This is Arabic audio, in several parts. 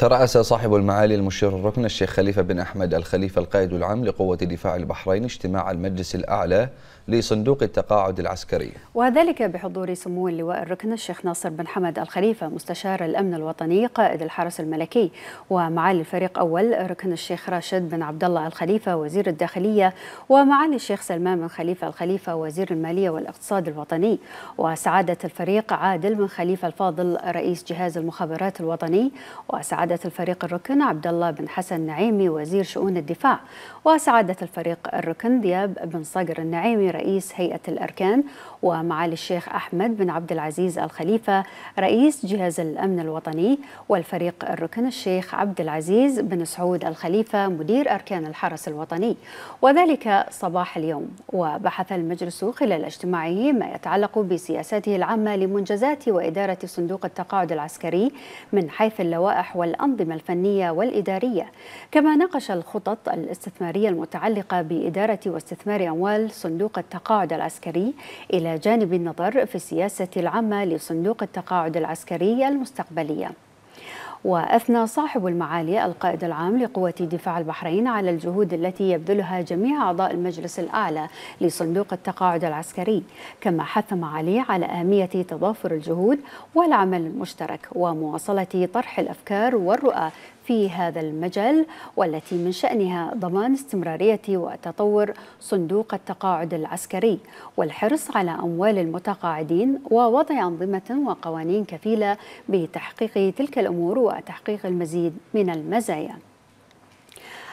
ترأس صاحب المعالي المشير الركن الشيخ خليفة بن أحمد الخليفة القائد العام لقوة دفاع البحرين اجتماع المجلس الأعلى لصندوق التقاعد العسكري وذلك بحضور سمو اللواء الركن الشيخ ناصر بن حمد الخليفة مستشار الأمن الوطني قائد الحرس الملكي ومعالي الفريق أول ركن الشيخ راشد بن عبد الله الخليفة وزير الداخلية ومعالي الشيخ سلمان بن خليفة الخليفة وزير المالية والاقتصاد الوطني وسعادة الفريق عادل بن خليفة الفاضل رئيس جهاز المخابرات الوطني وسعادة سعادة الفريق الركن عبد الله بن حسن نعيمي وزير شؤون الدفاع وسعادة الفريق الركن دياب بن صقر النعيمي رئيس هيئة الأركان ومعالي الشيخ أحمد بن عبد العزيز الخليفة رئيس جهاز الأمن الوطني والفريق الركن الشيخ عبد العزيز بن سعود الخليفة مدير أركان الحرس الوطني وذلك صباح اليوم وبحث المجلس خلال اجتماعه ما يتعلق بسياساته العامة لمنجزات وإدارة صندوق التقاعد العسكري من حيث اللوائح والأمر الأنظمة الفنية والإدارية كما ناقش الخطط الاستثمارية المتعلقة بإدارة واستثمار أموال صندوق التقاعد العسكري إلى جانب النظر في السياسة العامة لصندوق التقاعد العسكري المستقبلية وأثنى صاحب المعالي القائد العام لقوات دفاع البحرين على الجهود التي يبذلها جميع أعضاء المجلس الأعلى لصندوق التقاعد العسكري كما حث معاليه على أهمية تضافر الجهود والعمل المشترك ومواصلة طرح الأفكار والرؤى في هذا المجال والتي من شأنها ضمان استمرارية وتطور صندوق التقاعد العسكري والحرص على أموال المتقاعدين ووضع أنظمة وقوانين كفيلة بتحقيق تلك الأمور و وتحقيق المزيد من المزايا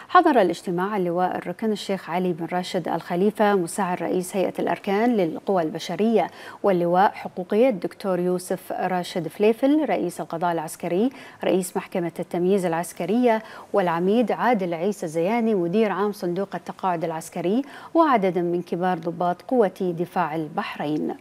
حضر الاجتماع اللواء الركن الشيخ علي بن راشد الخليفة مساعد رئيس هيئة الأركان للقوى البشرية واللواء حقوقية الدكتور يوسف راشد فليفل رئيس القضاء العسكري رئيس محكمة التمييز العسكرية والعميد عادل عيسى الزياني مدير عام صندوق التقاعد العسكري وعددا من كبار ضباط قوة دفاع البحرين